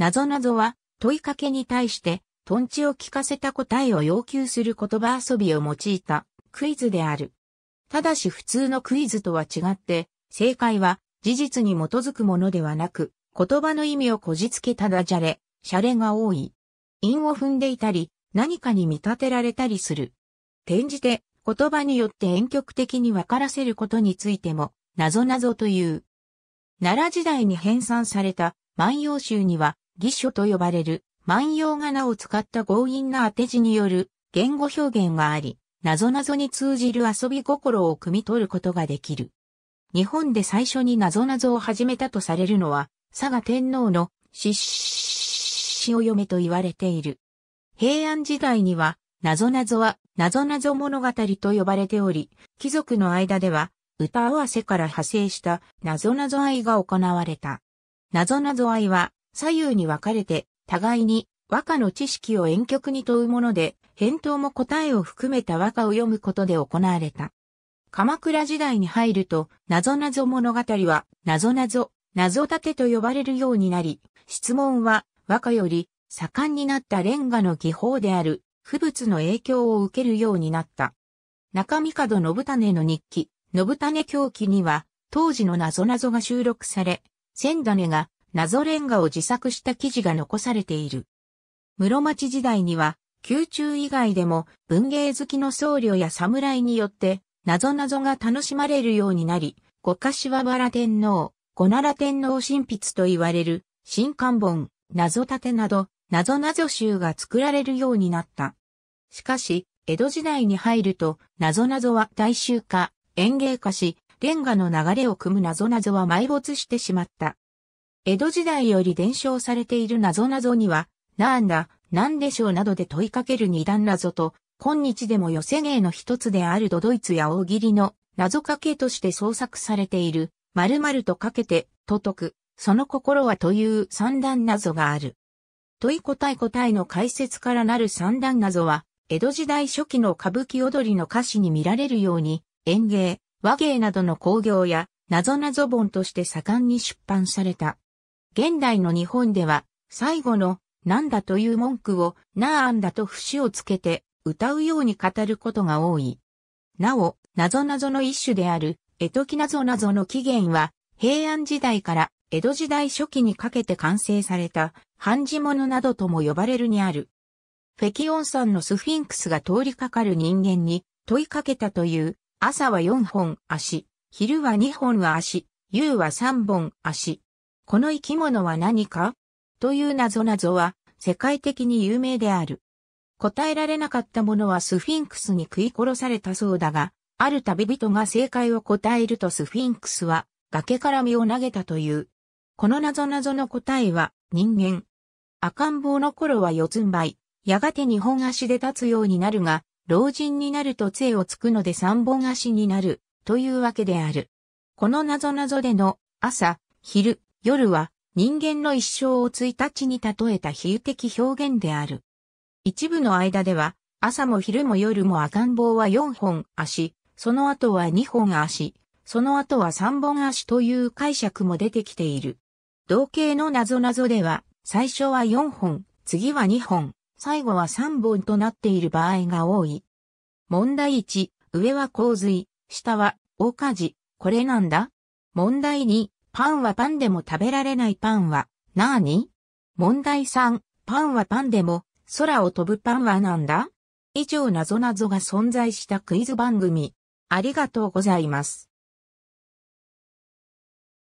なぞなぞは、問いかけに対して、トンチを聞かせた答えを要求する言葉遊びを用いたクイズである。ただし普通のクイズとは違って、正解は事実に基づくものではなく、言葉の意味をこじつけただじゃれ、シャレが多い。韻を踏んでいたり、何かに見立てられたりする。転じて、言葉によって遠曲的に分からせることについても、なぞなぞという。奈良時代に編纂された万葉集には、義書と呼ばれる万葉仮名を使った強引な当て字による言語表現があり、謎々に通じる遊び心を汲み取ることができる。日本で最初に謎々を始めたとされるのは、佐賀天皇のししお嫁と言われている。平安時代には、謎々は、謎々物語と呼ばれており、貴族の間では、歌合わせから派生した謎々愛が行われた。謎々愛は、左右に分かれて、互いに和歌の知識を遠曲に問うもので、返答も答えを含めた和歌を読むことで行われた。鎌倉時代に入ると、謎謎物語は、謎謎、謎立てと呼ばれるようになり、質問は、和歌より、盛んになったレンガの技法である、不物の影響を受けるようになった。中身門信種の日記、信種狂記には、当時の謎謎が収録され、千種が謎レンガを自作した記事が残されている。室町時代には、宮中以外でも文芸好きの僧侶や侍によって、謎謎が楽しまれるようになり、五柏原天皇、五奈良天皇神筆と言われる、新刊本、謎立てなど、謎謎集が作られるようになった。しかし、江戸時代に入ると、謎謎は大衆化、園芸化し、レンガの流れを組む謎謎は埋没してしまった。江戸時代より伝承されている謎謎には、なんだ、なんでしょうなどで問いかける二段謎と、今日でも寄せ芸の一つであるドドイツや大喜利の謎かけとして創作されている、〇〇とかけて、と解く、その心はという三段謎がある。問い答え答えの解説からなる三段謎は、江戸時代初期の歌舞伎踊りの歌詞に見られるように、演芸、和芸などの興行や、謎謎本として盛んに出版された。現代の日本では、最後の、なんだという文句を、なあんだと節をつけて、歌うように語ることが多い。なお、謎ぞの一種である、江戸ぞ謎ぞの起源は、平安時代から江戸時代初期にかけて完成された、半字物などとも呼ばれるにある。フェキオンさんのスフィンクスが通りかかる人間に問いかけたという、朝は4本足、昼は2本足、夕は3本足、この生き物は何かという謎謎は世界的に有名である。答えられなかったものはスフィンクスに食い殺されたそうだが、ある旅人が正解を答えるとスフィンクスは崖から身を投げたという。この謎謎の答えは人間。赤ん坊の頃は四つん這い、やがて二本足で立つようになるが、老人になると杖をつくので三本足になるというわけである。この謎謎での朝、昼、夜は人間の一生を一日に例えた比喩的表現である。一部の間では、朝も昼も夜も赤ん坊は4本足、その後は2本足、その後は3本足という解釈も出てきている。同型のなぞなぞでは、最初は4本、次は2本、最後は3本となっている場合が多い。問題1、上は洪水、下は大火事、これなんだ問題2、パンはパンでも食べられないパンは、なーに問題3、パンはパンでも、空を飛ぶパンはなんだ以上謎ぞが存在したクイズ番組。ありがとうございます。